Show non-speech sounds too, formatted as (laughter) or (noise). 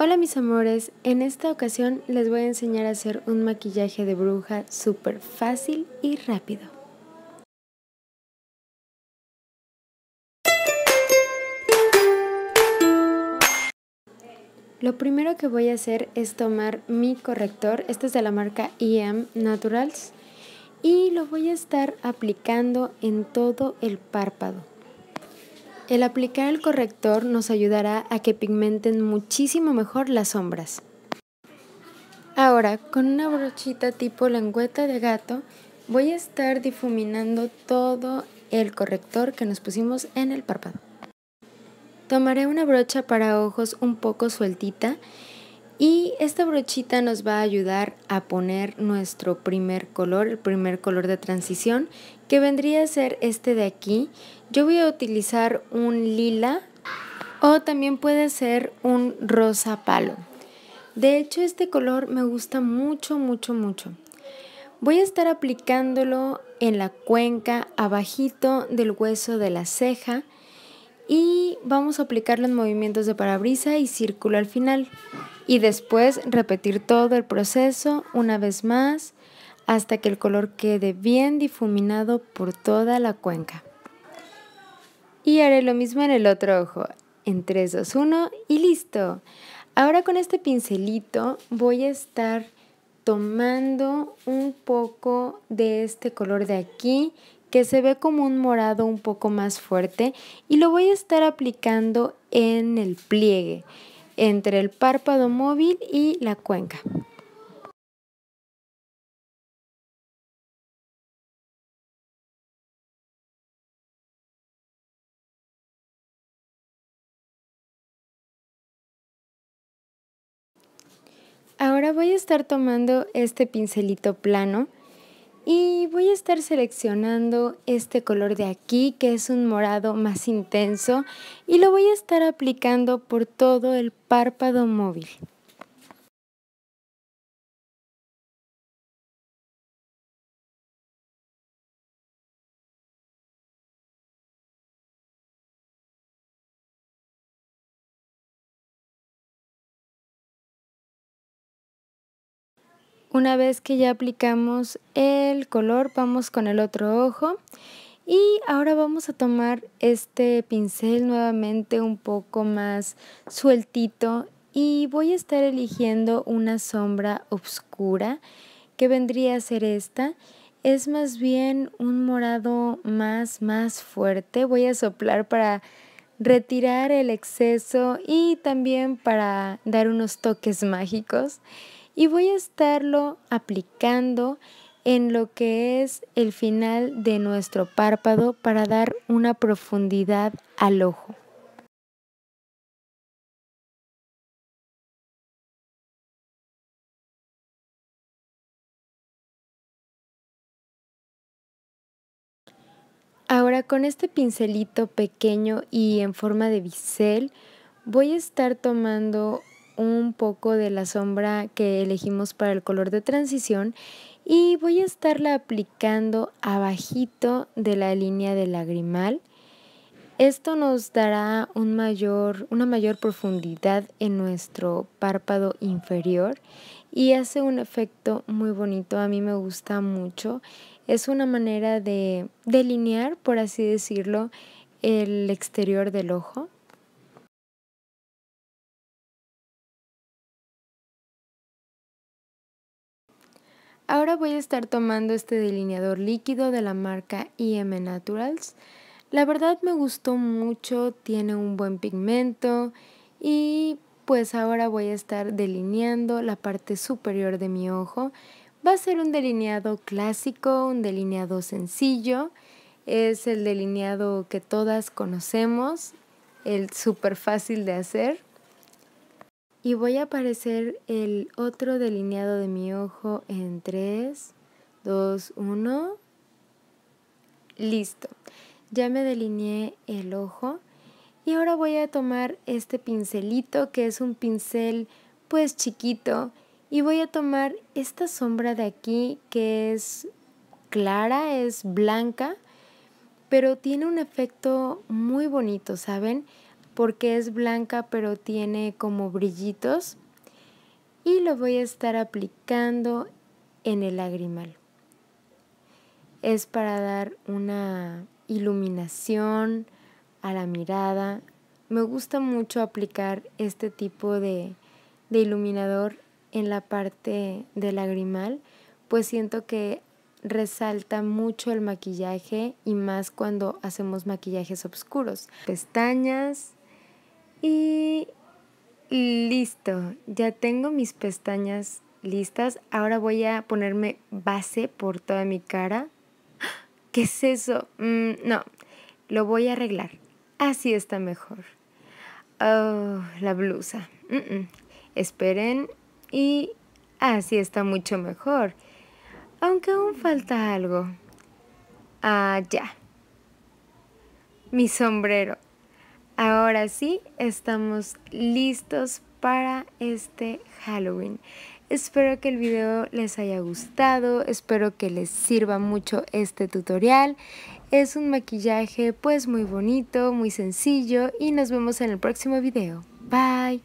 Hola mis amores, en esta ocasión les voy a enseñar a hacer un maquillaje de bruja súper fácil y rápido. Lo primero que voy a hacer es tomar mi corrector, este es de la marca EM Naturals, y lo voy a estar aplicando en todo el párpado. El aplicar el corrector nos ayudará a que pigmenten muchísimo mejor las sombras. Ahora, con una brochita tipo lengüeta de gato, voy a estar difuminando todo el corrector que nos pusimos en el párpado. Tomaré una brocha para ojos un poco sueltita y esta brochita nos va a ayudar a poner nuestro primer color, el primer color de transición, que vendría a ser este de aquí. Yo voy a utilizar un lila o también puede ser un rosa palo. De hecho, este color me gusta mucho, mucho, mucho. Voy a estar aplicándolo en la cuenca, abajito del hueso de la ceja, y vamos a aplicar los movimientos de parabrisa y círculo al final y después repetir todo el proceso una vez más hasta que el color quede bien difuminado por toda la cuenca. Y haré lo mismo en el otro ojo, en 3, 2, 1 y listo. Ahora con este pincelito voy a estar tomando un poco de este color de aquí que se ve como un morado un poco más fuerte y lo voy a estar aplicando en el pliegue entre el párpado móvil y la cuenca. Ahora voy a estar tomando este pincelito plano y voy a estar seleccionando este color de aquí, que es un morado más intenso, y lo voy a estar aplicando por todo el párpado móvil. Una vez que ya aplicamos el color, vamos con el otro ojo. Y ahora vamos a tomar este pincel nuevamente un poco más sueltito y voy a estar eligiendo una sombra oscura que vendría a ser esta. Es más bien un morado más, más fuerte. Voy a soplar para retirar el exceso y también para dar unos toques mágicos y voy a estarlo aplicando en lo que es el final de nuestro párpado para dar una profundidad al ojo. Ahora con este pincelito pequeño y en forma de bisel voy a estar tomando un poco de la sombra que elegimos para el color de transición y voy a estarla aplicando abajito de la línea de lagrimal. Esto nos dará un mayor, una mayor profundidad en nuestro párpado inferior y hace un efecto muy bonito, a mí me gusta mucho. Es una manera de delinear, por así decirlo, el exterior del ojo. Ahora voy a estar tomando este delineador líquido de la marca IM e Naturals. La verdad me gustó mucho, tiene un buen pigmento y pues ahora voy a estar delineando la parte superior de mi ojo. Va a ser un delineado clásico, un delineado sencillo. Es el delineado que todas conocemos, el súper fácil de hacer. Y voy a aparecer el otro delineado de mi ojo en 3, 2, 1. Listo. Ya me delineé el ojo. Y ahora voy a tomar este pincelito que es un pincel pues chiquito. Y voy a tomar esta sombra de aquí que es clara, es blanca, pero tiene un efecto muy bonito, ¿saben? porque es blanca pero tiene como brillitos y lo voy a estar aplicando en el lagrimal. Es para dar una iluminación a la mirada. Me gusta mucho aplicar este tipo de, iluminador en la parte del lagrimal, pues siento que resalta mucho el maquillaje y más cuando hacemos maquillajes oscuros. Pestañas, y listo, ya tengo mis pestañas listas. Ahora voy a ponerme base por toda mi cara. (gasps) ¿Qué es eso? Mm, no, lo voy a arreglar. Así está mejor. Oh, la blusa. Esperen y así está mucho mejor. Aunque aún falta algo. Ah, ya. Mi sombrero. Ahora sí, estamos listos para este Halloween. Espero que el video les haya gustado, espero que les sirva mucho este tutorial. Es un maquillaje pues muy bonito, muy sencillo y nos vemos en el próximo video. Bye.